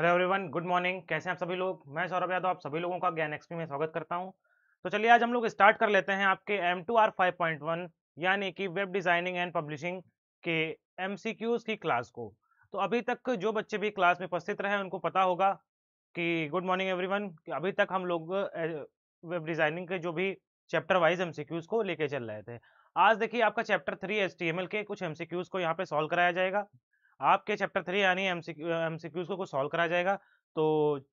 Hello everyone good morning कैसे हैं आप सभी लोग मैं सौरभ यादव आप सभी लोगों का ज्ञान एक्सपी में स्वागत करता हूं तो चलिए आज हम लोग स्टार्ट कर लेते हैं आपके M two R five point one यानी कि वेब डिज़ाइनिंग एंड पब्लिशिंग के एम सी क्यूज़ की क्लास को तो अभी तक जो बच्चे भी क्लास में उपस्थित रहे उनको पता होगा कि गुड मॉर्निंग वन अभी तक हम लोग वेब डिज़ाइनिंग के जो भी चैप्टर वाइज एम को लेके चल रहे थे आज देखिए आपका चैप्टर थ्री एस के कुछ एम को यहाँ पे सॉल्व कराया जाएगा आपके चैप्टर थ्री यानी एमसीक्यूज को कुछ सॉल्व करा जाएगा तो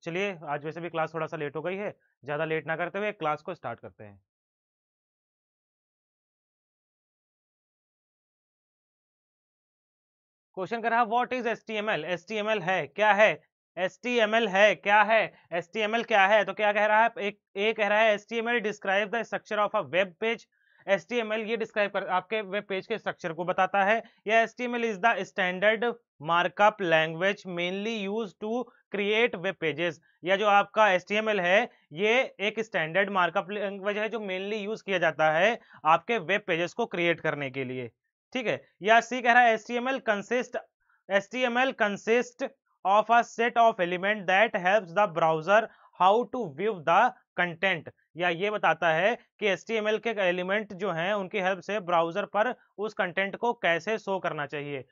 चलिए आज वैसे भी क्लास थोड़ा सा लेट हो गई है ज़्यादा लेट ना करते हुए क्लास को स्टार्ट करते हैं क्वेश्चन कर रहा what is S T M L S T M L है क्या है एस टी एम एल है क्या है एस टी एम एल क्या है तो क्या कह रहा है एक एक कह रहा है S T M L describe the structure of a web page S ये डिस्क्राइब कर आपके वेब पेज के स्ट्रक्चर को बताता है या S is the standard markup language mainly use to create web pages या जो आपका एस है ये एक स्टैंडर्ड मार्कअप लैंग्वेज है जो मेनली यूज किया जाता है आपके वेब पेजेस को क्रिएट करने के लिए ठीक है या सी कह रहा है S T M L consist S T M L consist of a set of element that helps the browser how to view the content या ये बताता है कि एस के एलिमेंट जो हैं उनकी हेल्प से ब्राउजर पर उस कंटेंट को कैसे शो करना चाहिए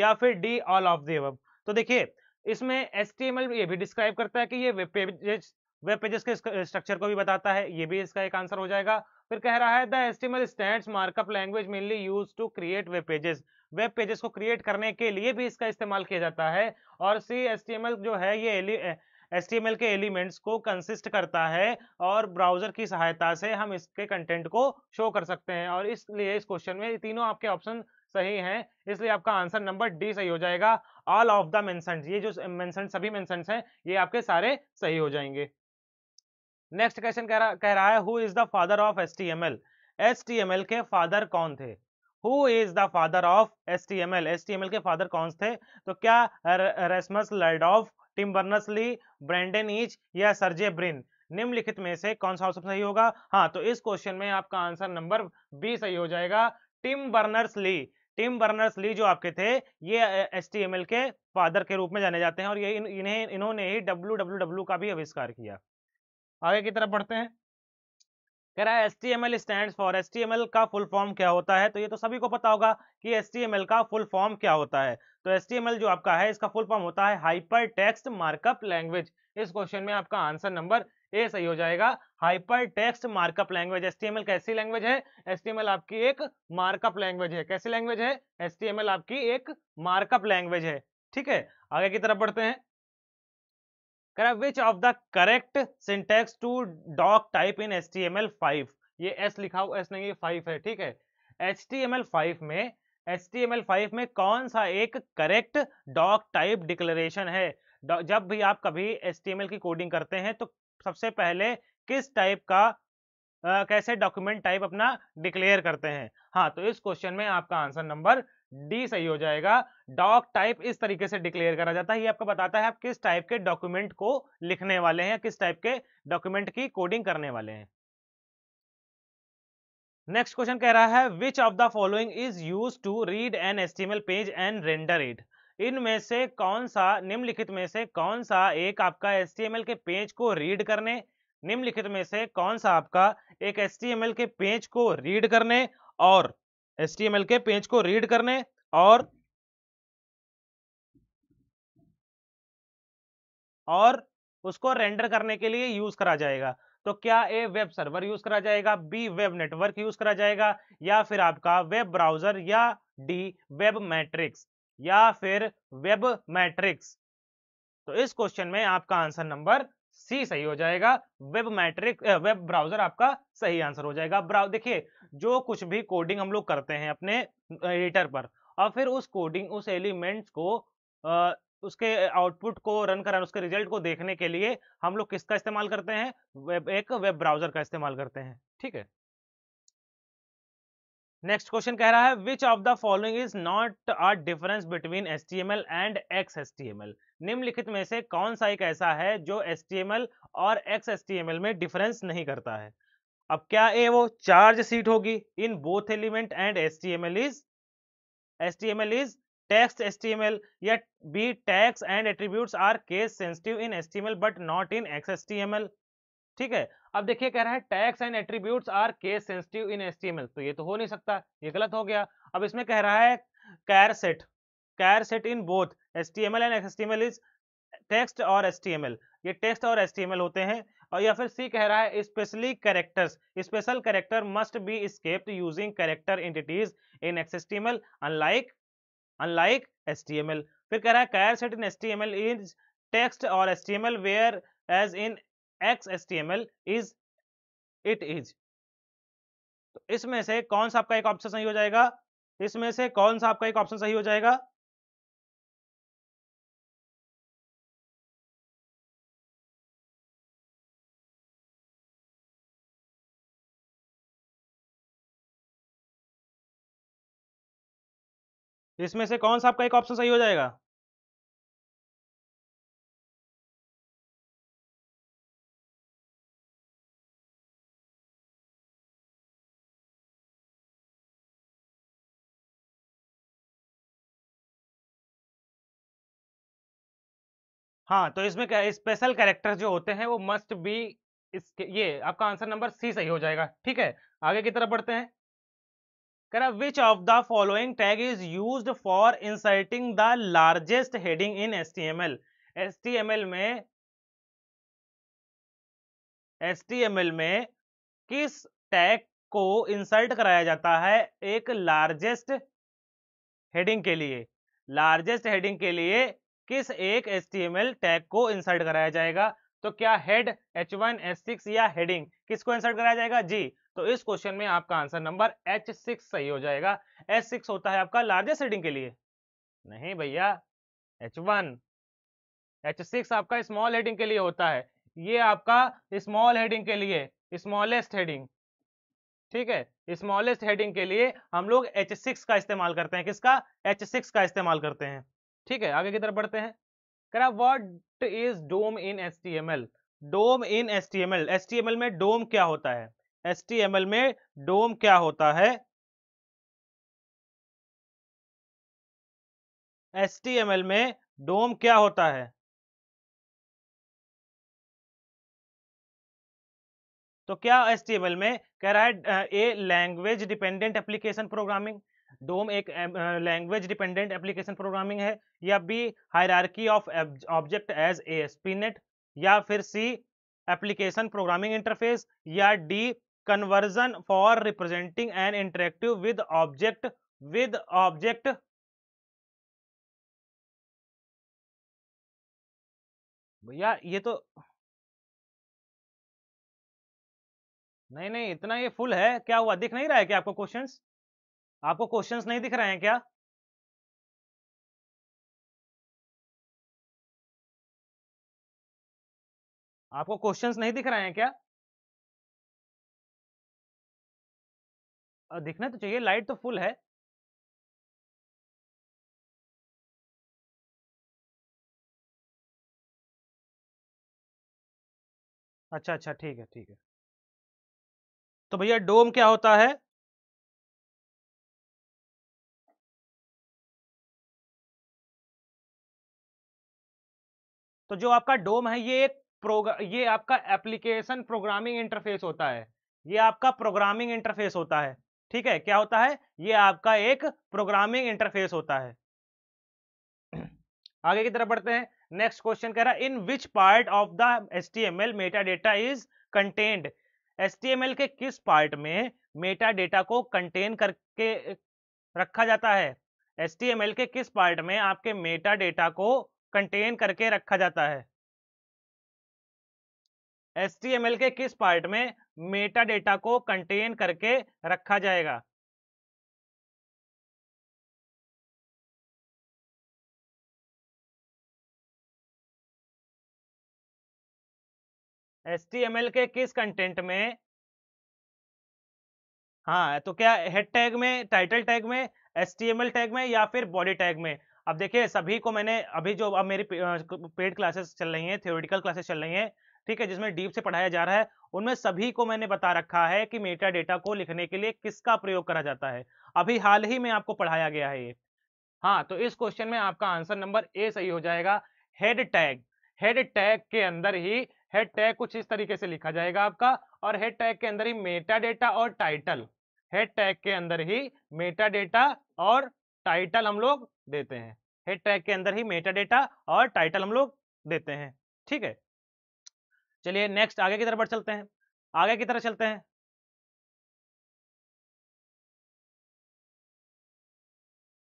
या फिर डी ऑल ऑफ दी तो देखिए इसमें एस ये भी डिस्क्राइब करता है कि ये वेब पेजेस वेब पेजेस के स्ट्रक्चर को भी बताता है ये भी इसका एक आंसर हो जाएगा फिर कह रहा है the S HTML stand markup language mainly use to create web pages web pages को क्रिएट करने के लिए भी इसका इस्तेमाल किया जाता है और सी एस जो है ये एल के एलिमेंट्स को कंसिस्ट करता है और ब्राउजर की सहायता से हम इसके कंटेंट को शो कर सकते हैं और इसलिए इस क्वेश्चन में तीनों आपके ऑप्शन सही हैं इसलिए आपका आंसर नंबर डी सही हो जाएगा ऑल ऑफ द मैं ये जो मैं सभी मैं ये आपके सारे सही हो जाएंगे नेक्स्ट क्वेश्चन कह रहा कह रहा है who is the father of S T M L S T M L के फादर कौन थे who is the father of S T M L S T M L के फादर कौन थे तो क्या Rasmus of Tim Berners Lee Brendan Eich या Sergey Brin निम्नलिखित में से कौन सा ऑप्शन सही होगा हाँ तो इस क्वेश्चन में आपका आंसर नंबर बी सही हो जाएगा Tim Berners Lee Tim Berners Lee जो आपके थे ये एस के फादर के रूप में जाने जाते हैं और ये इन्हें इन्होंने ही डब्ल्यू का भी आविष्कार किया आगे की तरफ बढ़ते हैं कह रहा है S T M L stand for S T M L का फुल फॉर्म क्या होता है तो ये तो सभी को पता होगा कि एस टी एम एल का फुल फॉर्म क्या होता है तो एस टी एम एल जो आपका है इसका फुल फॉर्म होता है हाइपर टेक्स्ट मार्कअप लैंग्वेज इस क्वेश्चन में आपका आंसर नंबर ए सही हो जाएगा hypertext markup language S T M L कैसी लैंग्वेज है एस टी एम एल आपकी एक मार्कअप लैंग्वेज है कैसी लैंग्वेज है एस टी एम एल आपकी एक मार्कअप लैंग्वेज है ठीक है आगे की तरफ बढ़ते हैं करा which of the correct syntax to doctype in S T M L five ये एस लिखा हुआ एस नहीं ये फाइव है ठीक है H T M L five में H T M L five में कौन सा एक करेक्ट डॉक टाइप डिक्लेरेशन है जब भी आप कभी एस टी एम एल की कोडिंग करते हैं तो सबसे पहले किस टाइप का आ, कैसे डॉक्यूमेंट टाइप अपना डिक्लेयर करते हैं हाँ तो इस क्वेश्चन में आपका आंसर नंबर डी सही हो जाएगा डॉक टाइप इस तरीके से डिक्लेयर करा जाता है ये आपको बताता है आप किस टाइप के डॉक्यूमेंट को लिखने वाले हैं किस टाइप के डॉक्यूमेंट की कोडिंग करने वाले हैं नेक्स्ट क्वेश्चन कह रहा है which of the following is use to read an HTML page and render it इनमें से कौन सा निम्नलिखित में से कौन सा एक आपका एस के पेज को रीड करने निम्नलिखित में से कौन सा आपका एक एस के पेज को रीड करने और एस के पेज को रीड करने और और उसको रेंडर करने के लिए यूज करा जाएगा तो क्या ए वेब सर्वर यूज करा जाएगा बी वेब नेटवर्क यूज करा जाएगा या फिर आपका वेब ब्राउजर या डी वेब मैट्रिक्स या फिर वेब मैट्रिक्स तो इस क्वेश्चन में आपका आंसर नंबर सी सही हो जाएगा वेब मैट्रिक वेब ब्राउजर आपका सही आंसर हो जाएगा ब्राउ देखिए जो कुछ भी कोडिंग हम लोग करते हैं अपने एडिटर पर और फिर उस कोडिंग उस एलिमेंट्स को आ, उसके आउटपुट को रन कराने उसके रिजल्ट को देखने के लिए हम लोग किसका इस्तेमाल करते हैं वेब एक वेब ब्राउजर का इस्तेमाल करते हैं ठीक है नेक्स्ट क्वेश्चन कह रहा है which of the following is not a difference between S T M L and X S T M L निम्नलिखित में से कौन सा एक ऐसा है जो एस टी एम एल और X S T M L में डिफरेंस नहीं करता है अब क्या ए वो चार्ज सीट होगी in both element and S T M L is S T M L is tags S T M L या B tags and attribute are case sensitive in S T M L but not in X S T M L ठीक है अब देखिए कह रहा है tags and attribute are case sensitive in S तो ये तो हो नहीं सकता ये गलत हो गया अब इसमें कह रहा है char set char set in both S and S is text और एस ये टेक्स्ट और एस होते हैं और या फिर सी कह रहा है specially characters special character must be escaped using character entities in X unlike unlike S फिर कह रहा है char set in S is text और S T M L whereas in xhtml is it is तो इसमें से कौन सा आपका एक ऑप्शन सही हो जाएगा इसमें से कौन सा आपका एक ऑप्शन सही हो जाएगा इसमें से कौन सा आपका एक ऑप्शन सही हो जाएगा हाँ तो इसमें स्पेशल कैरेक्टर जो होते हैं वो मस्ट बी इसके ये आपका आंसर नंबर सी सही हो जाएगा ठीक है आगे की तरफ बढ़ते हैं कह रहा which of the following tag is use for inserting the largest heading in S T M L S T M L में एस टी एम एल में किस टैग को इंसर्ट कराया जाता है एक लार्जेस्ट हेडिंग के लिए लार्जेस्ट हेडिंग के लिए किस एक एच टैग को इंसर्ट कराया जाएगा तो क्या हेड एच H1, या हेडिंग किसको इंसर्ट कराया जाएगा जी तो इस क्वेश्चन में आपका आंसर नंबर H6 सही हो जाएगा H6 होता है आपका लार्जेस्ट हेडिंग के लिए नहीं भैया एच H6 आपका स्मॉल हेडिंग के लिए होता है ये आपका स्मॉल हेडिंग के लिए स्मॉलेस्ट हेडिंग ठीक है स्मॉलेस्ट हेडिंग के लिए हम लोग H6 का इस्तेमाल करते हैं किसका H6 का इस्तेमाल करते हैं ठीक है आगे की तरफ बढ़ते हैं करा what is DOM in S T M L DOM in S T M L S T M L में डोम क्या होता है एस टी एम एल में डोम क्या होता है एस टी एम एल में डोम क्या होता है तो क्या एस टी एम एल में कह रहा है A language dependent application programming DOM एक लैंग्वेज डिपेंडेंट एप्लीकेशन प्रोग्रामिंग है या B hierarchy of object as a snippet या फिर सी एप्लीकेशन प्रोग्रामिंग इंटरफेस या D conversion for representing an interactive with object with object भैया ये तो नहीं नहीं इतना ये फुल है क्या हुआ दिख नहीं रहा है क्या आपको क्वेश्चंस आपको क्वेश्चंस नहीं दिख रहे हैं क्या आपको क्वेश्चंस नहीं दिख रहे हैं क्या दिखना तो चाहिए लाइट तो फुल है अच्छा अच्छा ठीक है ठीक है तो भैया डोम क्या होता है तो जो आपका डोम है ये एक ये आपका एप्लीकेशन प्रोग्रामिंग इंटरफेस होता है ये आपका प्रोग्रामिंग इंटरफेस होता है ठीक है क्या होता है ये आपका एक प्रोग्रामिंग इंटरफेस होता है आगे की तरफ बढ़ते हैं नेक्स्ट क्वेश्चन कह रहा है in which part of the S T M L meta data is contained S T M L के किस पार्ट में मेटा डेटा को कंटेन करके रखा जाता है एस टी एम एल के किस पार्ट में आपके मेटा डेटा को कंटेन करके रखा जाता है एस के किस पार्ट में मेटा डेटा को कंटेन करके रखा जाएगा एस के किस कंटेंट में हाँ तो क्या हेड टैग में टाइटल टैग में एस टैग में या फिर बॉडी टैग में अब देखिए सभी को मैंने अभी जो अब मेरी पेड क्लासेस चल रही हैं थियोरिटिकल क्लासेस चल रही हैं ठीक है जिसमें डीप से पढ़ाया जा रहा है उनमें सभी को मैंने बता रखा है कि मेटा डेटा को लिखने के लिए किसका प्रयोग करा जाता है अभी हाल ही में आपको पढ़ाया गया है ये हाँ तो इस क्वेश्चन में आपका आंसर नंबर ए सही हो जाएगा हेड टैग हेड टैग के अंदर ही हेड टैग कुछ इस तरीके से लिखा जाएगा आपका और हेड टैग के अंदर ही मेटा डेटा और टाइटल हेड टैग के अंदर ही मेटा डेटा और टाइटल हम लोग देते हैं हेड टैग के अंदर ही मेटा डेटा और टाइटल हम लोग देते हैं ठीक है चलिए नेक्स्ट आगे की तरफ बढ़ चलते हैं आगे की तरफ चलते हैं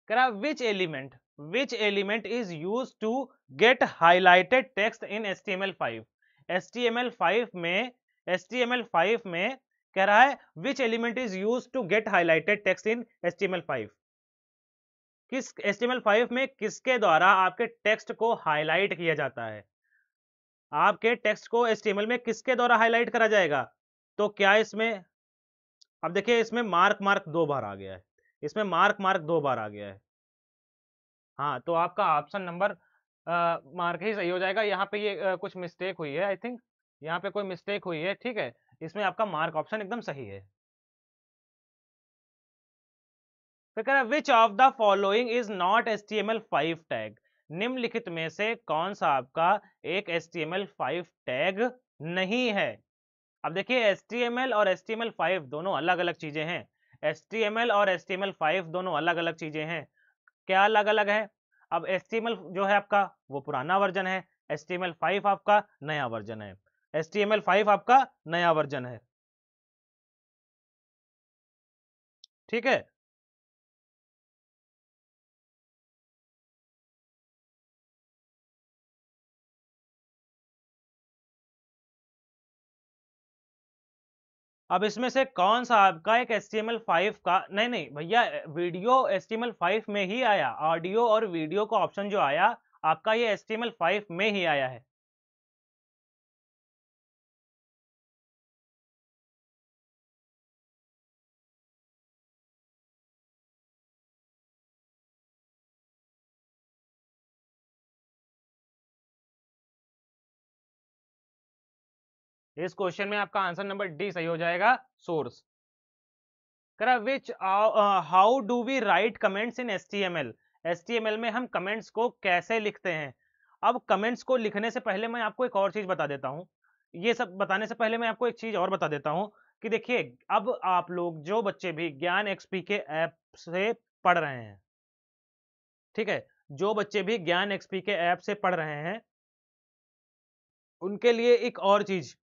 करा which element which element is use to get highlighted text in S T M L five S T M L five में S T M L five में कह रहा है which element is use to get highlighted text in S T M L five किस H T में किसके द्वारा आपके टेक्स्ट को हाईलाइट किया जाता है आपके टेक्स्ट को एस्टिमल में किसके द्वारा हाईलाइट करा जाएगा तो क्या इसमें अब देखिए इसमें मार्क मार्क दो बार आ गया है इसमें मार्क मार्क दो बार आ गया है हाँ तो आपका ऑप्शन नंबर मार्क ही सही हो जाएगा यहाँ पे ये आ, कुछ मिस्टेक हुई है आई थिंक यहाँ पे कोई मिस्टेक हुई है ठीक है इसमें आपका मार्क ऑप्शन एकदम सही है फिर कह रहा है which of the following is not S T M L five tag निम्नलिखित में से कौन सा आपका एक S T M L five tag नहीं है अब देखिए एस टी एम एल और S T M L five दोनों अलग अलग चीजें हैं एस टी एम एल और S T M L five दोनों अलग अलग चीजें हैं क्या अलग अलग है अब एस टी एम एल जो है आपका वो पुराना वर्जन है S T M L five आपका नया वर्जन है S T M L five आपका नया वर्जन है ठीक है अब इसमें से कौन सा आपका एक एस फाइव का नहीं नहीं भैया वीडियो एस फाइव में ही आया ऑडियो और वीडियो का ऑप्शन जो आया आपका ये एस फाइव में ही आया है इस क्वेश्चन में आपका आंसर नंबर डी सही हो जाएगा सोर्स करा which how do we write comments in S T M L S T M L में हम कमेंट्स को कैसे लिखते हैं अब कमेंट्स को लिखने से पहले मैं आपको एक और चीज़ बता देता हूँ ये सब बताने से पहले मैं आपको एक चीज़ और बता देता हूँ कि देखिए अब आप लोग जो बच्चे भी ज्ञान एक्सपी के ऐप से पढ़ रहे हैं ठीक है जो बच्चे भी ज्ञान एक्सपी के ऐप से पढ़ रहे हैं उनके लिए एक और चीज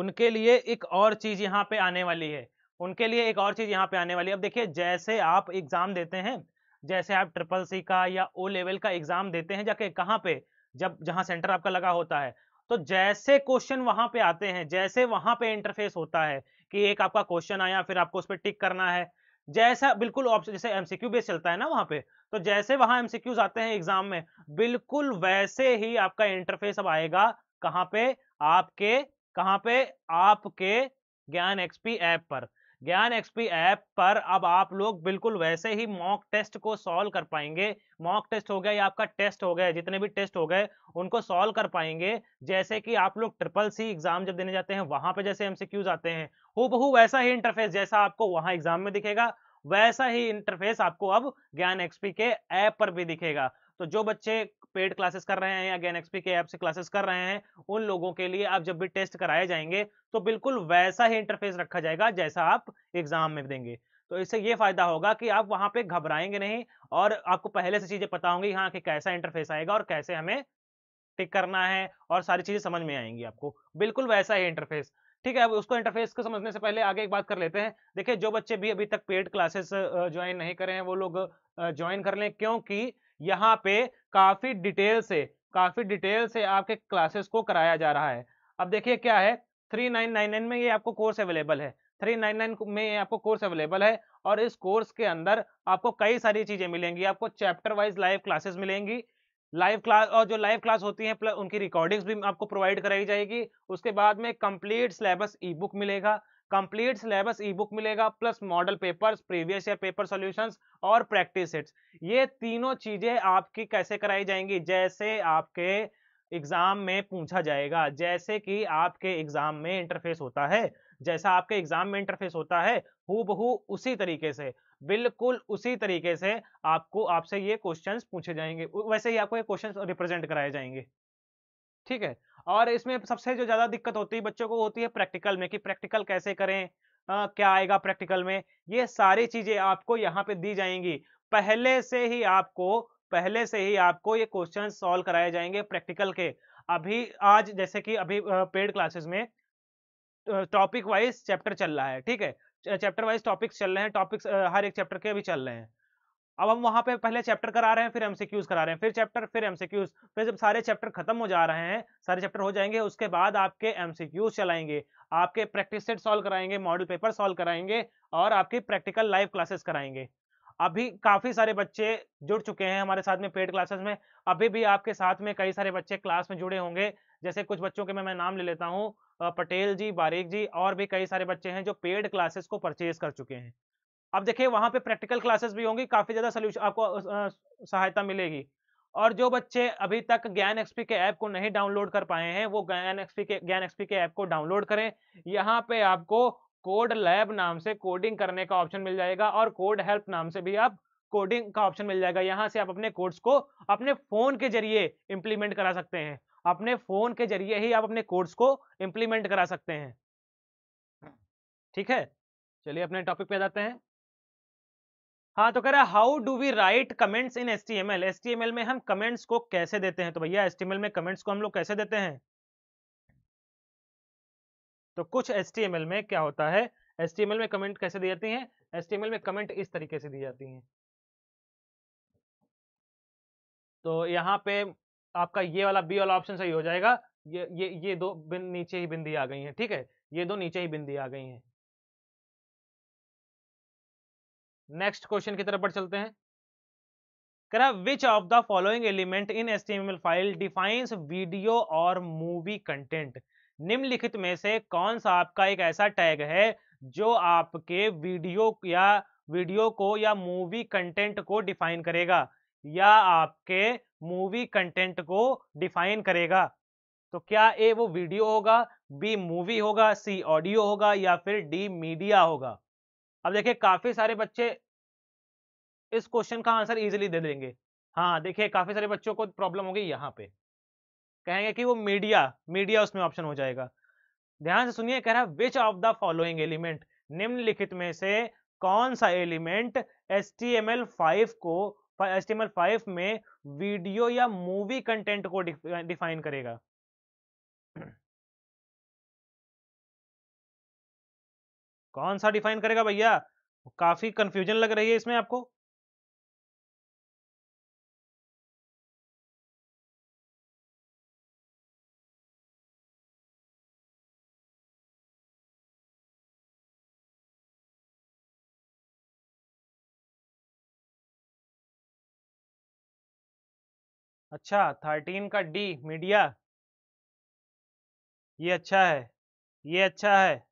उनके लिए एक और चीज यहाँ पे आने वाली है उनके लिए एक और चीज यहाँ पे आने वाली है अब देखिए जैसे आप एग्जाम देते हैं जैसे आप ट्रिपल सी का या ओ लेवल का एग्जाम देते हैं जाके कहाँ पे जब जहाँ सेंटर आपका लगा होता है तो जैसे क्वेश्चन वहां पे आते हैं जैसे वहां पे इंटरफेस होता है कि एक आपका क्वेश्चन आया फिर आपको उस पर टिक करना है जैसा बिल्कुल ऑप्शन जैसे एमसीक्यू बेस चलता है ना वहां पे तो जैसे वहां एमसीक्यूज आते हैं एग्जाम में बिल्कुल वैसे ही आपका इंटरफेस अब आएगा कहाँ पे आपके कहाँ पे आपके ज्ञान एक्सपी ऐप पर ज्ञान एक्सपी ऐप पर अब आप लोग बिल्कुल वैसे ही मॉक टेस्ट को सॉल्व कर पाएंगे मॉक टेस्ट हो गया या आपका टेस्ट हो गया जितने भी टेस्ट हो गए उनको सॉल्व कर पाएंगे जैसे कि आप लोग ट्रिपल सी एग्जाम जब देने जाते हैं वहां पे जैसे एमसीक्यूज आते हैं हु वैसा ही इंटरफेस जैसा आपको वहां एग्जाम में दिखेगा वैसा ही इंटरफेस आपको अब ज्ञान एक्सपी के ऐप पर भी दिखेगा तो जो बच्चे पेड क्लासेस कर रहे हैं या गेन एक्सपी के ऐप से क्लासेस कर रहे हैं उन लोगों के लिए आप जब भी टेस्ट कराए जाएंगे तो बिल्कुल वैसा ही इंटरफेस रखा जाएगा जैसा आप एग्जाम में देंगे तो इससे ये फायदा होगा कि आप वहां पे घबराएंगे नहीं और आपको पहले से चीजें पता होंगी हाँ कि कैसा इंटरफेस आएगा और कैसे हमें टिक करना है और सारी चीजें समझ में आएंगी आपको बिल्कुल वैसा ही इंटरफेस ठीक है अब उसको इंटरफेस को समझने से पहले आगे एक बात कर लेते हैं देखिए जो बच्चे भी अभी तक पेड क्लासेस ज्वाइन नहीं करे हैं वो लोग ज्वाइन कर लें क्योंकि यहाँ पे काफी डिटेल से काफी डिटेल से आपके क्लासेस को कराया जा रहा है अब देखिए क्या है 3999 में ये आपको कोर्स अवेलेबल है 399 में ये आपको कोर्स अवेलेबल है और इस कोर्स के अंदर आपको कई सारी चीजें मिलेंगी आपको चैप्टर वाइज लाइव क्लासेस मिलेंगी लाइव क्लास और जो लाइव क्लास होती है प्लस उनकी रिकॉर्डिंग्स भी आपको प्रोवाइड कराई जाएगी उसके बाद में कंप्लीट सिलेबस ई बुक मिलेगा कंप्लीट सिलेबस ई बुक मिलेगा plus model papers previous year paper solutions और प्रैक्टिस सेट्स ये तीनों चीजें आपकी कैसे कराई जाएंगी जैसे आपके एग्जाम में पूछा जाएगा जैसे कि आपके एग्जाम में इंटरफेस होता है जैसा आपके एग्जाम में इंटरफेस होता है हु उसी तरीके से बिल्कुल उसी तरीके से आपको आपसे ये क्वेश्चंस पूछे जाएंगे वैसे ही आपको ये क्वेश्चंस रिप्रेजेंट कराए जाएंगे ठीक है और इसमें सबसे जो ज़्यादा दिक्कत होती है बच्चों को होती है प्रैक्टिकल में कि प्रैक्टिकल कैसे करें आ, क्या आएगा प्रैक्टिकल में ये सारी चीज़ें आपको यहाँ पे दी जाएंगी पहले से ही आपको पहले से ही आपको ये क्वेश्चन सॉल्व कराए जाएंगे प्रैक्टिकल के अभी आज जैसे कि अभी पेड क्लासेस में टॉपिक वाइज चैप्टर चल रहा है ठीक है चैप्टर वाइज टॉपिक्स चल रहे हैं टॉपिक्स हर एक चैप्टर के अभी चल रहे हैं अब हम वहां पे पहले चैप्टर करा रहे हैं फिर एमसीक्यूज करा रहे हैं फिर चैप्टर फिर एमसीक्यूज फिर जब सारे चैप्टर खत्म हो जा रहे हैं सारे चैप्टर हो जाएंगे उसके बाद आपके एमसीक्यूज चलाएंगे आपके प्रैक्टिस सेट सॉल्व कराएंगे मॉडल पेपर सॉल्व कराएंगे और आपकी प्रैक्टिकल लाइव क्लासेस कराएंगे अभी काफी सारे बच्चे जुड़ चुके हैं हमारे साथ में पेड क्लासेस में अभी भी आपके साथ में कई सारे बच्चे क्लास में जुड़े होंगे जैसे कुछ बच्चों के मैं मैं नाम ले लेता हूँ पटेल जी बारीक जी और भी कई सारे बच्चे हैं जो पेड क्लासेस को परचेज कर चुके हैं अब देखिए वहां पे प्रैक्टिकल क्लासेस भी होंगी काफ़ी ज़्यादा सोल्यूशन आपको सहायता मिलेगी और जो बच्चे अभी तक ज्ञान एक्सपी के ऐप को नहीं डाउनलोड कर पाए हैं वो ज्ञान एक्सपी के ज्ञान एक्सपी के ऐप को डाउनलोड करें यहाँ पे आपको कोड लैब नाम से कोडिंग करने का ऑप्शन मिल जाएगा और कोड हेल्प नाम से भी आप कोडिंग का ऑप्शन मिल जाएगा यहाँ से आप अपने कोड्स को अपने फ़ोन के जरिए इम्प्लीमेंट करा सकते हैं अपने फ़ोन के जरिए ही आप अपने कोड्स को इम्प्लीमेंट करा सकते हैं ठीक है चलिए अपने टॉपिक पे जाते हैं हाँ तो कह रहा है how do we write comments in S T S T में हम कमेंट्स को कैसे देते हैं तो भैया एस में कमेंट्स को हम लोग कैसे देते हैं तो कुछ एस में क्या होता है एस में कमेंट कैसे दी जाती है एस में कमेंट इस तरीके से दी जाती है तो यहाँ पे आपका ये वाला बी वाला ऑप्शन सही हो जाएगा ये ये ये दो बिन नीचे ही बिंदी आ गई है ठीक है ये दो नीचे ही बिंदी आ गई है नेक्स्ट क्वेश्चन की तरफ बढ़ चलते हैं करा which of the following element in S file defines video और मूवी कंटेंट निम्नलिखित में से कौन सा आपका एक ऐसा टैग है जो आपके वीडियो या वीडियो को या मूवी कंटेंट को डिफाइन करेगा या आपके मूवी कंटेंट को डिफाइन करेगा तो क्या ए वो वीडियो होगा बी मूवी होगा सी ऑडियो होगा या फिर डी मीडिया होगा अब देखिए काफी सारे बच्चे इस क्वेश्चन का आंसर इजिली दे देंगे हाँ देखिए काफी सारे बच्चों को प्रॉब्लम होगी यहाँ पे कहेंगे कि वो मीडिया मीडिया उसमें ऑप्शन हो जाएगा ध्यान से सुनिए कह रहा है which of the following element निम्नलिखित में से कौन सा element S T M L five को S T M L five में वीडियो या मूवी कंटेंट को डिफाइन करेगा कौन सा डिफाइन करेगा भैया काफी कंफ्यूजन लग रही है इसमें आपको अच्छा थर्टीन का डी मीडिया ये अच्छा है ये अच्छा है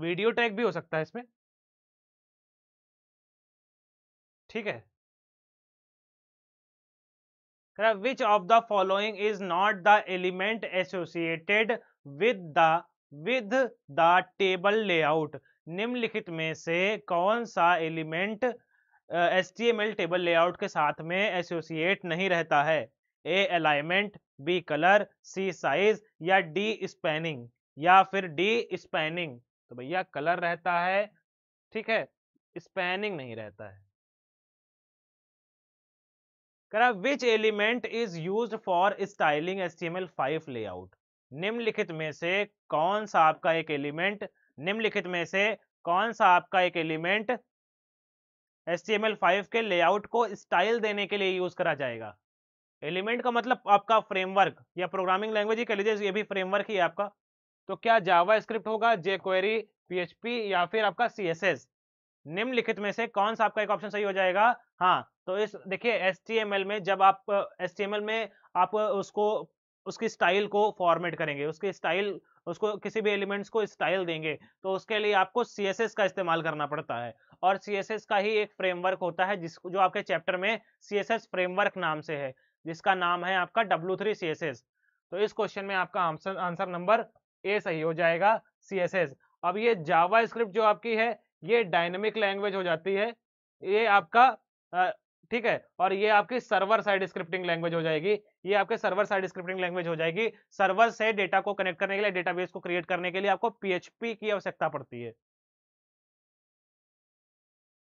वीडियो ट्रैक भी हो सकता है इसमें ठीक है which of the following is not the element associated with the with the table layout निम्नलिखित में से कौन सा element S T M L table layout के साथ में एसोसिएट नहीं रहता है A alignment B colour C size या डी स्पैनिंग या फिर डी स्पैनिंग तो भैया कलर रहता है ठीक है स्पैनिंग नहीं रहता है करा which element is use for styling S T M L five layout निम्नलिखित में से कौन सा आपका एक एलिमेंट निम्नलिखित में से कौन सा आपका एक element S T M L five के लेआउट को स्टाइल देने के लिए यूज करा जाएगा एलिमेंट का मतलब आपका फ्रेमवर्क या प्रोग्रामिंग लैंग्वेज ही कह लीजिए ये भी फ्रेमवर्क ही है आपका तो क्या जावा स्क्रिप्ट होगा जे क्वेरी पीएचपी या फिर आपका सीएसएस निम्नलिखित में से कौन सा आपका एक ऑप्शन सही हो जाएगा हाँ तो इस देखिए एस में जब आप एस में आप उसको उसकी स्टाइल को फॉर्मेट करेंगे उसकी स्टाइल उसको किसी भी एलिमेंट्स को स्टाइल देंगे तो उसके लिए आपको सी का इस्तेमाल करना पड़ता है और सी का ही एक फ्रेमवर्क होता है जिसको जो आपके चैप्टर में सी फ्रेमवर्क नाम से है जिसका नाम है आपका डब्ल्यू थ्री तो इस क्वेश्चन में आपका आंसर आंसर नंबर ए सही हो जाएगा सी एस एस अब ये जावा स्क्रिप्ट जो आपकी है ये डायनेमिक लैंग्वेज हो जाती है ये आपका ठीक है और ये आपकी सर्वर साइड स्क्रिप्टिंग लैंग्वेज हो जाएगी ये आपके सर्वर साइड स्क्रिप्टिंग लैंग्वेज हो जाएगी सर्वर से डेटा को कनेक्ट करने के लिए डेटाबेस को क्रिएट करने के लिए आपको पीएचपी की आवश्यकता पड़ती है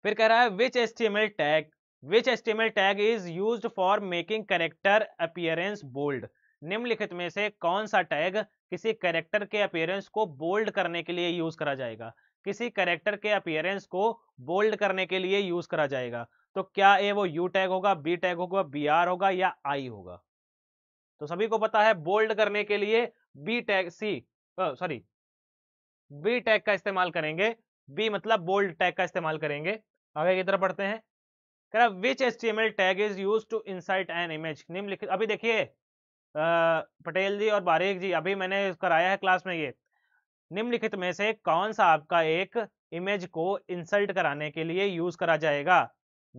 फिर कह रहा है which S tag which S tag is use for making character appearance bold निम्नलिखित में से कौन सा टैग किसी कैरेक्टर के अपियरेंस को बोल्ड करने के लिए यूज करा जाएगा किसी कैरेक्टर के अपियरेंस को बोल्ड करने के लिए यूज करा जाएगा तो क्या ए वो यू टैग होगा बी टैग होगा बी आर होगा या आई होगा तो सभी को पता है बोल्ड करने के लिए B tag C sorry B tag का इस्तेमाल करेंगे बी मतलब बोल्ड टैग का इस्तेमाल करेंगे आगे की तरफ पढ़ते हैं कह रहा which S T M L tag is use to insight an image निम्नलिखित अभी देखिए पटेल जी और बारीक जी अभी मैंने कराया है क्लास में ये निम्नलिखित में से कौन सा आपका एक इमेज को इंसल्ट कराने के लिए यूज करा जाएगा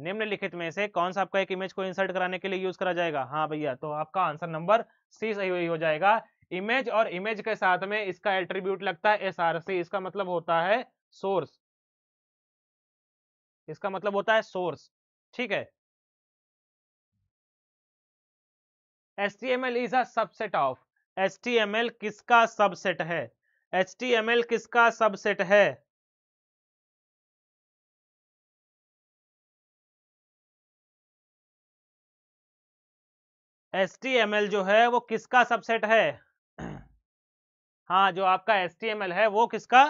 निम्नलिखित में से कौन सा आपका एक इमेज को इंसल्ट कराने के लिए यूज करा जाएगा हाँ भैया तो आपका आंसर नंबर सी सही हो जाएगा इमेज और इमेज के साथ में इसका एट्रीब्यूट लगता है एस इसका मतलब होता है सोर्स इसका मतलब होता है सोर्स ठीक है S T M L is a subset of S T M L किसका सबसेट है एस टी एम एल किसका सबसेट है एस टी एम एल जो है वो किसका सबसेट है हाँ जो आपका एस टी एम एल है वो किसका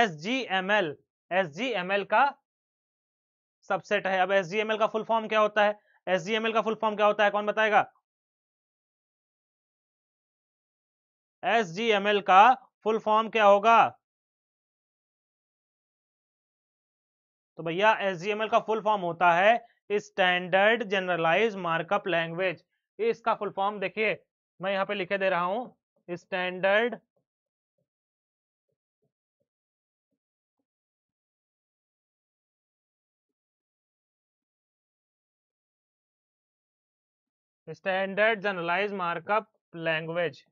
S G M L S G M L का सबसेट है अब एस जी एम एल का फुल फॉर्म क्या होता है एस जी एम एल का फुल फॉर्म क्या होता है कौन बताएगा एस जी एम एल का फुल फॉर्म क्या होगा तो भैया एस जी एम एल का फुल फॉर्म होता है स्टैंडर्ड जनरलाइज मार्कअप लैंग्वेज इसका फुल फॉर्म देखिए मैं यहां पे लिखे दे रहा हूं standard standard generalize markup language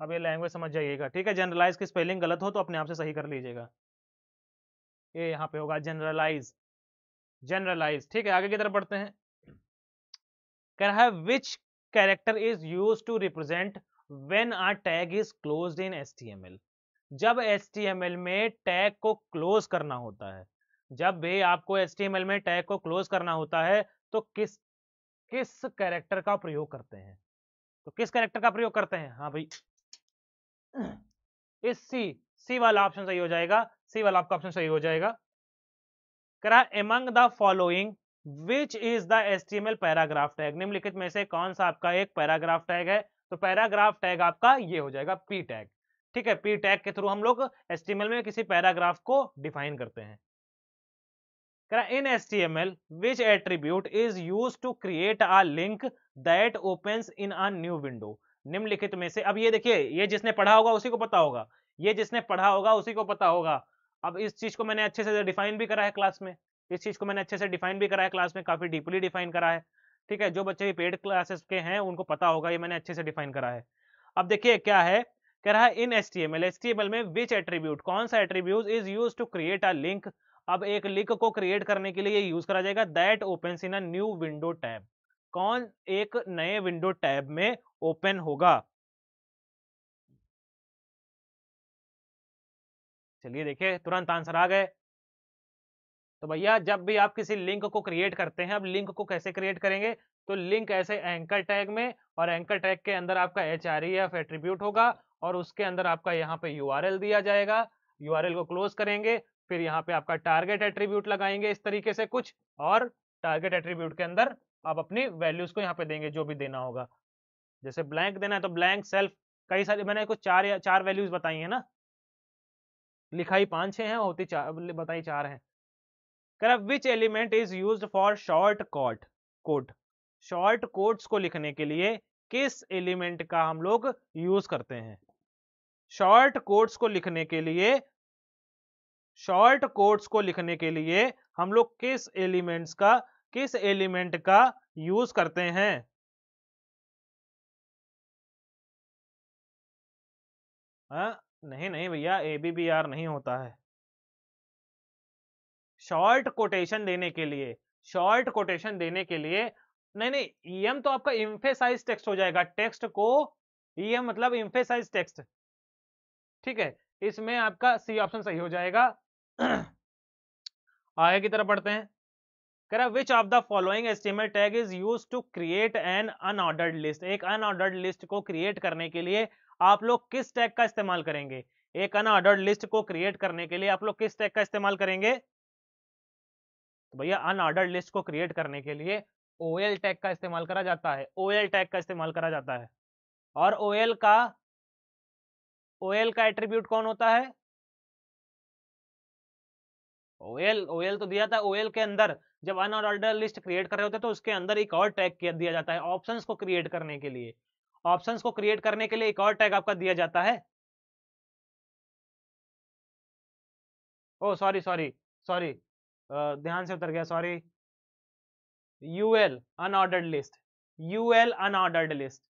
अब ये लैंग्वेज समझ जाइएगा ठीक है जनरलाइज की स्पेलिंग गलत हो तो अपने आप से सही कर लीजिएगा ये यहाँ पे होगा जनरलाइज जनरलाइज ठीक है आगे की तरफ बढ़ते हैं कह रहा है which character is use to represent when are tag is close in S जब एस में टैग को क्लोज करना होता है जब भी आपको एस में टैग को क्लोज करना होता है तो किस किस कैरेक्टर का प्रयोग करते हैं तो किस कैरेक्टर का प्रयोग करते हैं हाँ भाई हम्म। इस सी सी वाला ऑप्शन सही हो जाएगा सी वाला आपका ऑप्शन सही हो जाएगा करा among the following which is the L paragraph tag निम्नलिखित में से कौन सा आपका एक पैराग्राफ टैग है तो पैराग्राफ टैग आपका ये हो जाएगा पी टैग ठीक है पी टैग के थ्रू हम लोग एसटीएमएल में किसी पैराग्राफ को डिफाइन करते हैं करा in S T M L which attribute is use to create a link that open in a new window निम्नलिखित में से अब ये देखिए ये जिसने पढ़ा होगा उसी को पता होगा ये जिसने पढ़ा होगा उसी को पता होगा अब इस चीज को मैंने अच्छे से डिफाइन भी करा है क्लास में इस चीज को मैंने अच्छे से डिफाइन भी करा है क्लास में काफी डीपली डिफाइन करा है ठीक है जो बच्चे भी पेड क्लासेस के हैं उनको पता होगा ये मैंने अच्छे से डिफाइन करा है अब देखिए क्या है कह रहा है in S T M L S T M L में विच एट्रीब्यूट कौन सा attribute is use to create a link अब एक लिंक को क्रिएट करने के लिए यूज करा जाएगा that open in a new window tab कौन एक नए विंडो टैब में ओपन होगा चलिए देखिए तुरंत आंसर आ गए तो भैया जब भी आप किसी लिंक को क्रिएट करते हैं अब लिंक को कैसे क्रिएट करेंगे तो लिंक ऐसे एंकर टैग में और एंकर टैग के अंदर आपका H R E F attribute होगा और उसके अंदर आपका यहाँ पे यू आर एल दिया जाएगा यू आर एल को क्लोज करेंगे फिर यहाँ पे आपका टारगेट एट्रीब्यूट लगाएंगे इस तरीके से कुछ और टारगेट एट्रीब्यूट के अंदर आप अपनी वैल्यूज को यहाँ पे देंगे जो भी देना होगा जैसे ब्लैंक देना है तो ब्लैंक सेल्फ कई सारे मैंने कुछ चार या चार वैल्यूज बताई है ना लिखाई पांच छह हैं होती चार बताई चार हैं कह which element is use for short quote quote short quotes को लिखने के लिए किस एलिमेंट का हम लोग यूज करते हैं शॉर्ट कोट्स को लिखने के लिए शॉर्ट कोट्स को लिखने के लिए हम लोग किस एलिमेंट्स का किस एलिमेंट का यूज करते हैं आ, हाँ, नहीं नहीं भैया ए बी बी आर नहीं होता है शॉर्ट कोटेशन देने के लिए शॉर्ट कोटेशन देने के लिए नहीं नहीं ईएम e तो आपका इम्फेसाइज टेक्स्ट हो जाएगा टेक्स्ट को ईएम e मतलब इम्फेसाइज टेक्स्ट ठीक है इसमें आपका सी ऑप्शन सही हो जाएगा आगे की तरफ बढ़ते हैं कह रहा which of the following estimate tag is use to create an unordered list एक अनऑर्डर्ड लिस्ट को क्रिएट करने के लिए आप लोग किस टैग का इस्तेमाल करेंगे एक अनऑर्डर्ड लिस्ट को क्रिएट करने के लिए आप लोग किस टैग का इस्तेमाल करेंगे तो भैया अनऑर्डर्ड लिस्ट को क्रिएट करने के लिए ओ एल टैग का इस्तेमाल करा जाता है ओ एल टैग का इस्तेमाल करा जाता है और ओ एल का ओ एल का एट्रीब्यूट कौन होता है ओ ओएल तो दिया था ओएल के अंदर जब अनऑर्डर लिस्ट क्रिएट कर रहे होते हैं तो उसके अंदर एक और टैग दिया जाता है ऑप्शंस को क्रिएट करने के लिए ऑप्शंस को क्रिएट करने के लिए एक और टैग आपका दिया जाता है ओ सॉरी सॉरी सॉरी ध्यान से उतर गया sorry UL unordered list UL unordered list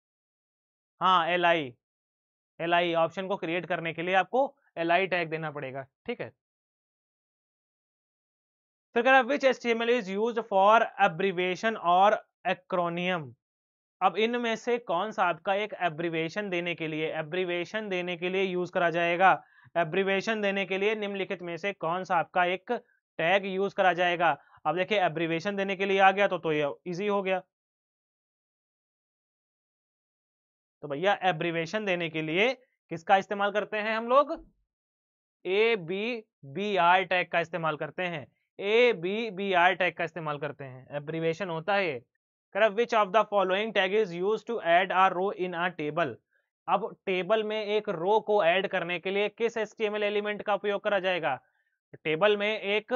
हाँ L I L I option को क्रिएट करने के लिए आपको एल आई टैग देना पड़ेगा ठीक है फिर कह रहा है which S T M L is use for abbreviation और एक्रोनियम अब इनमें से कौन सा आपका एक एब्रीवेशन देने के लिए एब्रीवेशन देने के लिए यूज करा जाएगा एब्रीवेशन देने के लिए निम्नलिखित में से कौन सा आपका एक टैग यूज करा जाएगा अब देखिए एब्रीवेशन देने के लिए आ गया तो तो ये इजी हो गया तो भैया एब्रीवेशन देने के लिए किसका इस्तेमाल करते हैं हम लोग A B B R tag का इस्तेमाल करते हैं A B B R tag का इस्तेमाल करते हैं एब्रीवेशन होता है correct which of the following tag is use to add are row in are table अब टेबल में एक रो को ऐड करने के लिए किस एस एलिमेंट का उपयोग करा जाएगा टेबल में एक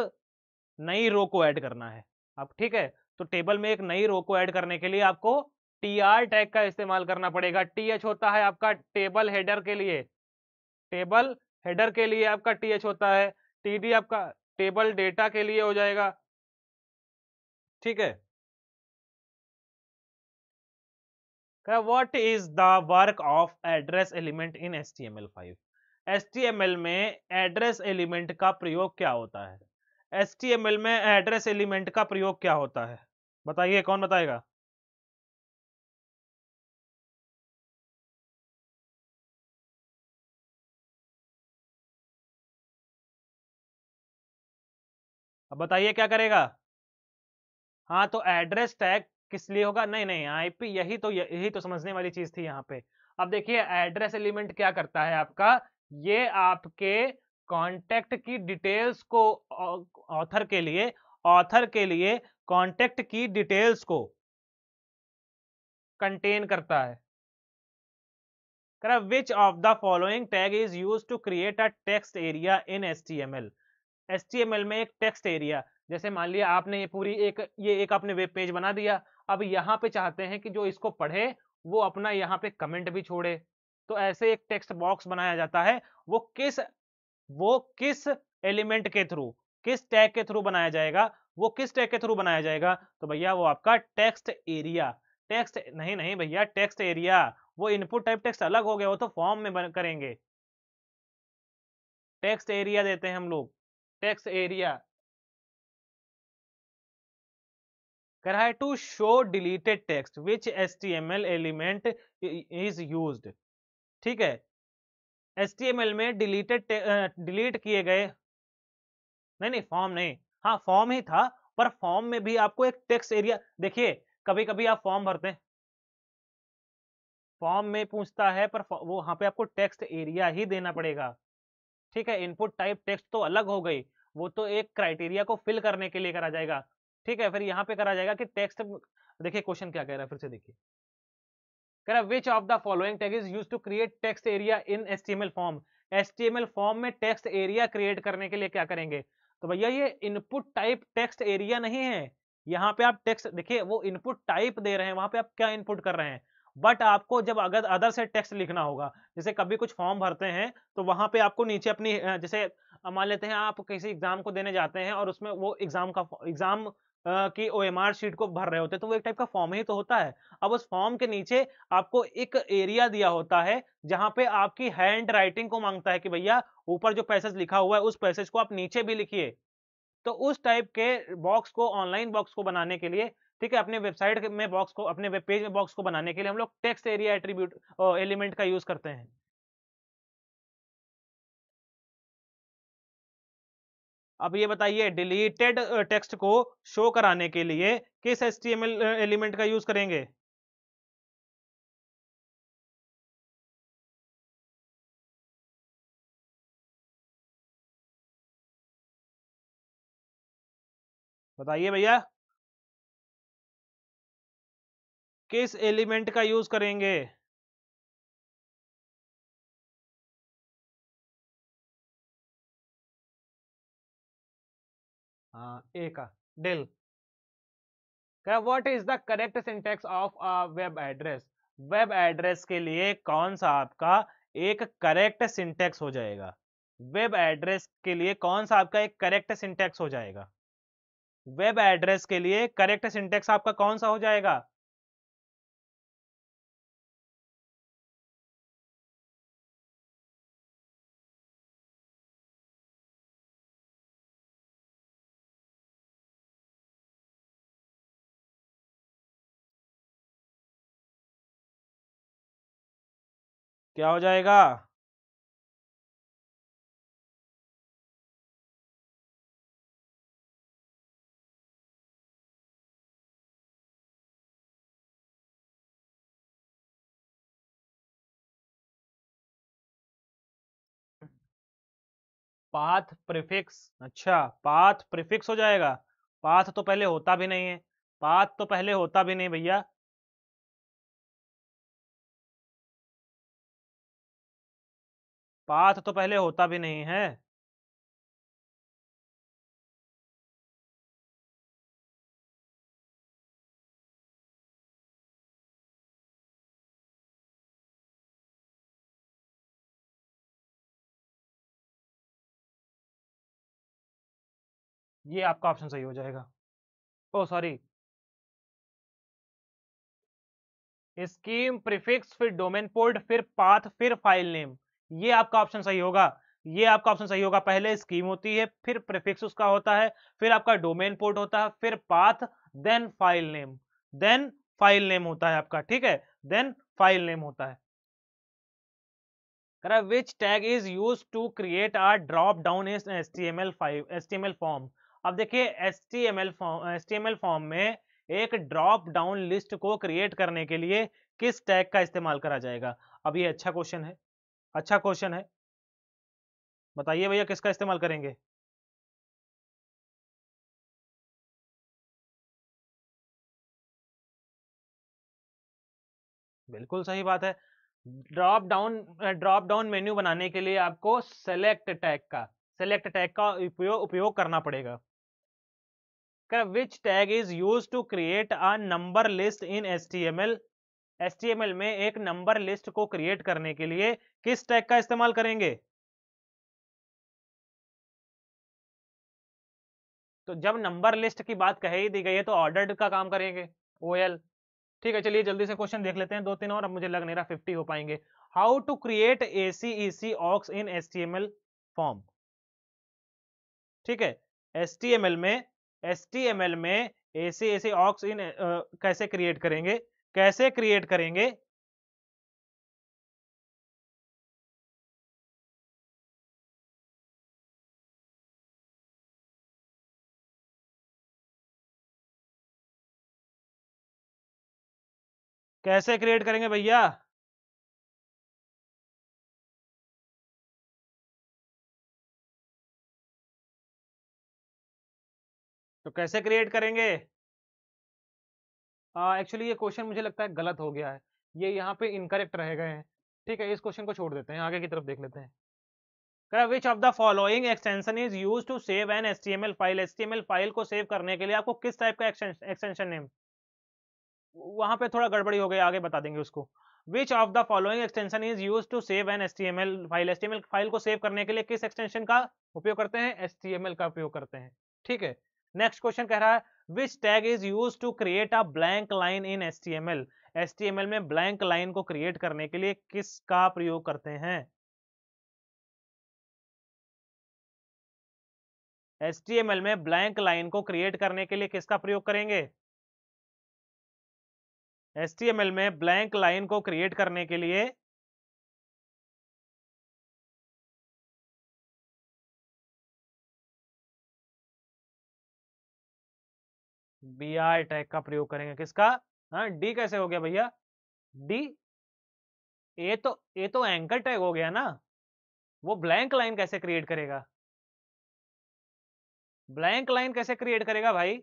नई रो को ऐड करना है अब ठीक है तो टेबल में एक नई रो को ऐड करने के लिए आपको टी आर टैग का इस्तेमाल करना पड़ेगा टी एच होता है आपका टेबल हेडर के लिए टेबल हेडर के लिए आपका टी एच होता है टी डी आपका टेबल डेटा के लिए हो जाएगा ठीक है what is the work of address element in S T M L five S T M L में एड्रेस एलिमेंट का प्रयोग क्या होता है एस टी एम एल में एड्रेस एलिमेंट का प्रयोग क्या होता है बताइए कौन बताएगा अब बताइए क्या करेगा हाँ तो एड्रेस टैग किस लिए होगा नहीं नहीं आईपी यही तो यही तो समझने वाली चीज थी यहाँ पे अब देखिए एड्रेस एलिमेंट क्या करता है आपका ये आपके कॉन्टेक्ट की डिटेल्स को ऑथर के लिए ऑथर के लिए कॉन्टेक्ट की डिटेल्स को कंटेन करता है which of the following tag is use to create a text area in S T M L H में एक टेक्स्ट एरिया जैसे मान लिया आपने ये पूरी एक ये एक आपने वेब पेज बना दिया अब यहाँ पे चाहते हैं कि जो इसको पढ़े वो अपना यहाँ पे कमेंट भी छोड़े तो ऐसे एक टेक्स्ट बॉक्स बनाया जाता है वो किस वो किस एलिमेंट के थ्रू किस टैग के थ्रू बनाया जाएगा वो किस टैग के थ्रू बनाया जाएगा तो भैया वो आपका टेक्स्ट एरिया टेक्स्ट नहीं नहीं भैया टेक्स्ट एरिया वो इनपुट टाइप टेक्स्ट अलग हो गया वो तो फॉर्म में करेंगे टेक्स्ट एरिया देते हैं हम लोग टैक्स एरिया कह रहा है to show deleted text which S T M L element is use ठीक है एस टी एम एल में डिलीटेड डिलीट किए गए नहीं नहीं फॉर्म नहीं हाँ फॉर्म ही था पर फॉर्म में भी आपको एक टेक्स एरिया देखिए कभी कभी आप फॉर्म भरते हैं फॉर्म में पूछता है पर वो वहां पे आपको टेक्स्ट एरिया ही देना पड़ेगा ठीक है इनपुट टाइप टेक्स्ट तो अलग हो गई वो तो एक क्राइटेरिया को फिल करने के लिए करा जाएगा ठीक है फिर यहाँ पे करा जाएगा कि टेक्स्ट देखिए क्वेश्चन क्या कह रहा है फिर से देखिए कह रहा है which of the following tag is use to create text area in S form S form में टेक्स्ट एरिया क्रिएट करने के लिए क्या करेंगे तो भैया ये इनपुट टाइप टेक्स्ट एरिया नहीं है यहाँ पे आप टेक्स्ट देखिए वो इनपुट टाइप दे रहे हैं वहां पे आप क्या इनपुट कर रहे हैं बट आपको जब अगर अदर से टेक्स्ट लिखना होगा जैसे कभी कुछ फॉर्म भरते हैं तो वहां पे आपको नीचे अपनी जैसे मान लेते हैं आप किसी एग्जाम को देने जाते हैं और उसमें वो एग्जाम का एग्जाम की ओ एम आर शीट को भर रहे होते हैं तो वो एक टाइप का फॉर्म ही तो होता है अब उस फॉर्म के नीचे आपको एक एरिया दिया होता है जहां पे आपकी हैंड राइटिंग को मांगता है कि भैया ऊपर जो पैसेज लिखा हुआ है उस पैसेज को आप नीचे भी लिखिए तो उस टाइप के बॉक्स को ऑनलाइन बॉक्स को बनाने के लिए ठीक है अपने वेबसाइट में बॉक्स को अपने वेब पेज में बॉक्स को बनाने के लिए हम लोग टेक्स्ट एरिया एट्रीब्यूट एलिमेंट का यूज करते हैं अब ये बताइए डिलीटेड टेक्स्ट को शो कराने के लिए किस एस एलिमेंट का यूज करेंगे बताइए भैया किस एलिमेंट का यूज करेंगे हाँ ए का डेल क्या what is the correct syntax of a web address web address के लिए कौन सा आपका एक करेक्ट सिंटेक्स हो जाएगा वेब एड्रेस के लिए कौन सा आपका एक करेक्ट सिंटेक्स हो जाएगा वेब एड्रेस के लिए करेक्ट सिंटेक्स आपका कौन सा हो जाएगा क्या हो जाएगा पाथ प्रिफिक्स अच्छा पाथ प्रिफिक्स हो जाएगा पाथ तो पहले होता भी नहीं है पाथ तो पहले होता भी नहीं भैया पाथ तो पहले होता भी नहीं है ये आपका ऑप्शन सही हो जाएगा ओ सॉरी स्कीम प्रीफिक्स फिर डोमेन पोर्ट फिर पाथ फिर फाइल नेम ये आपका ऑप्शन सही होगा ये आपका ऑप्शन सही होगा पहले स्कीम होती है फिर प्रिफिक्स उसका होता है फिर आपका डोमेन पोर्ट होता है फिर path then file name then file name होता है आपका ठीक है देन फाइल नेम होता है करा which tag is use to create are drop down S T M L five S T M L form अब देखिए S T M L form S T M L form में एक drop down list को create करने के लिए किस tag का इस्तेमाल करा जाएगा अब ये अच्छा क्वेश्चन है अच्छा क्वेश्चन है बताइए भैया किसका इस्तेमाल करेंगे बिल्कुल सही बात है drop down drop down menu बनाने के लिए आपको सेलेक्ट टैग का सेलेक्ट टैग का उपयोग उपयोग करना पड़ेगा which tag is use to create a number list in S T M L S में एक नंबर लिस्ट को क्रिएट करने के लिए किस टैग का इस्तेमाल करेंगे तो जब नंबर लिस्ट की बात कही दी गई है तो ऑर्डर का काम करेंगे ओ ठीक है चलिए जल्दी से क्वेश्चन देख लेते हैं दो तीन और अब मुझे लग नहीं रहा फिफ्टी हो पाएंगे how to create a C E C ox in S T M L form ठीक है एस टी एम एल में एस टी एम एल में A C A C ox इन कैसे क्रिएट करेंगे कैसे क्रिएट करेंगे कैसे क्रिएट करेंगे भैया तो कैसे क्रिएट करेंगे एक्चुअली ये क्वेश्चन मुझे लगता है गलत हो गया है ये यहाँ पे इनकरेक्ट रह गए हैं ठीक है इस क्वेश्चन को छोड़ देते हैं आगे की तरफ देख लेते हैं करा which of the following extension is use to save an S file S file को सेव करने के लिए आपको किस टाइप का एक्सटेंशन नेम वहां पे थोड़ा गड़बड़ी हो गई आगे बता देंगे उसको which of the following extension is use to save an S file S file को सेव करने के लिए किस एक्सटेंशन का उपयोग करते हैं एस का उपयोग करते हैं ठीक है नेक्स्ट क्वेश्चन कह रहा है which tag is use to create a blank line in S T M L S T M L में ब्लैंक लाइन को क्रिएट करने के लिए किसका प्रयोग करते हैं एस टी एम एल में ब्लैंक लाइन को क्रिएट करने के लिए किसका प्रयोग करेंगे एस टी एम एल में ब्लैंक लाइन को क्रिएट करने के लिए बी आर टैग का प्रयोग करेंगे किसका हाँ डी कैसे हो गया भैया डी ए तो ए तो एंकर ट्रैक हो गया ना वो ब्लैंक लाइन कैसे क्रिएट करेगा ब्लैंक लाइन कैसे क्रिएट करेगा भाई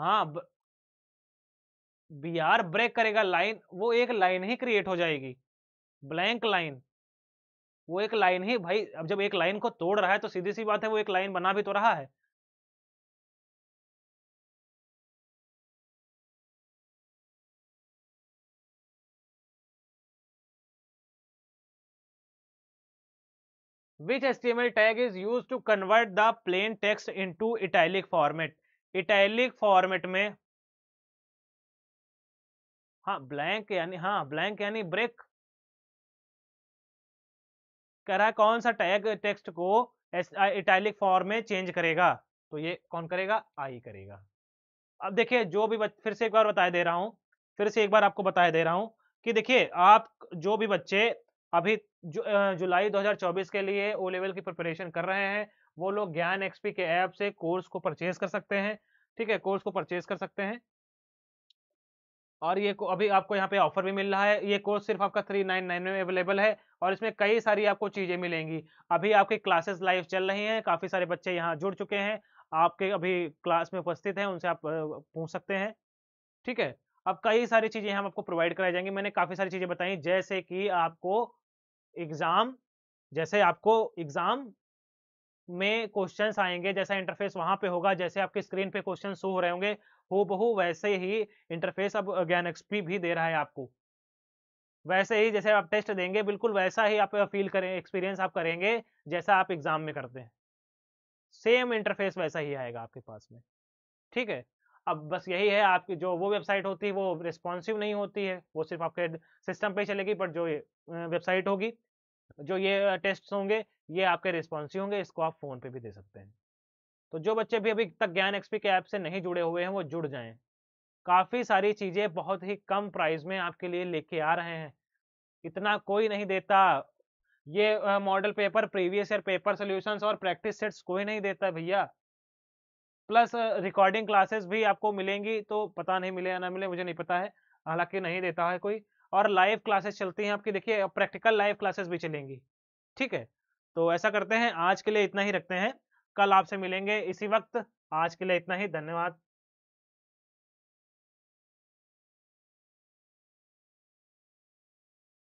हाँ बी आर ब्रेक करेगा लाइन वो एक लाइन ही क्रिएट हो जाएगी ब्लैंक लाइन वो एक लाइन ही भाई अब जब एक लाइन को तोड़ रहा है तो सीधी सी बात है वो एक लाइन बना भी तो रहा है which HTML tag is used to convert the plain text into italic format? Italic format में हाँ blank यानी हाँ blank यानी break कह रहा है कौन सा tag text को italic form में change करेगा तो ये कौन करेगा आई करेगा अब देखिए जो भी फिर से एक बार बताए दे रहा हूँ फिर से एक बार आपको बताए दे रहा हूँ कि देखिए आप जो भी बच्चे अभी जु, जुलाई 2024 के लिए ओ लेवल की प्रिपरेशन कर रहे हैं वो लोग ज्ञान एक्सपी के ऐप से कोर्स को परचेज कर सकते हैं ठीक है कोर्स को परचेज कर सकते हैं और ये अभी आपको यहाँ पे ऑफर भी मिल रहा है ये कोर्स सिर्फ आपका थ्री नाइन नाइन में अवेलेबल है और इसमें कई सारी आपको चीज़ें मिलेंगी अभी आपकी क्लासेस लाइव चल रही हैं काफ़ी सारे बच्चे यहाँ जुड़ चुके हैं आपके अभी क्लास में उपस्थित हैं उनसे आप पूछ सकते हैं ठीक है अब कई सारी चीज़ें हम आपको प्रोवाइड कराई जाएंगी मैंने काफ़ी सारी चीज़ें बताई जैसे कि आपको एग्ज़ाम जैसे आपको एग्ज़ाम में क्वेश्चंस आएंगे जैसा इंटरफेस वहां पे होगा जैसे आपके स्क्रीन पे क्वेश्चन शो हो रहे होंगे हो बहू वैसे ही इंटरफेस अब ज्ञान एक्सपी भी दे रहा है आपको वैसे ही जैसे आप टेस्ट देंगे बिल्कुल वैसा ही आप फील करें एक्सपीरियंस आप करेंगे जैसा आप एग्ज़ाम में करते हैं सेम इंटरफेस वैसा ही आएगा आपके पास में ठीक है अब बस यही है आपकी जो वो वेबसाइट होती है वो रिस्पॉन्सिव नहीं होती है वो सिर्फ आपके सिस्टम पे चलेगी बट जो वेबसाइट होगी जो ये टेस्ट होंगे ये आपके रिस्पॉन्सिव होंगे इसको आप फोन पे भी दे सकते हैं तो जो बच्चे भी अभी तक ज्ञान एक्सपी के ऐप से नहीं जुड़े हुए हैं वो जुड़ जाएं काफ़ी सारी चीज़ें बहुत ही कम प्राइस में आपके लिए लेके आ रहे हैं इतना कोई नहीं देता ये model paper previous year paper solutions और प्रैक्टिस सेट्स कोई नहीं देता भैया प्लस रिकॉर्डिंग क्लासेस भी आपको मिलेंगी तो पता नहीं मिले या ना मिले मुझे नहीं पता है हालांकि नहीं देता है कोई और लाइव क्लासेस चलती हैं आपकी देखिए प्रैक्टिकल लाइव क्लासेस भी चलेंगी ठीक है तो ऐसा करते हैं आज के लिए इतना ही रखते हैं कल आपसे मिलेंगे इसी वक्त आज के लिए इतना ही धन्यवाद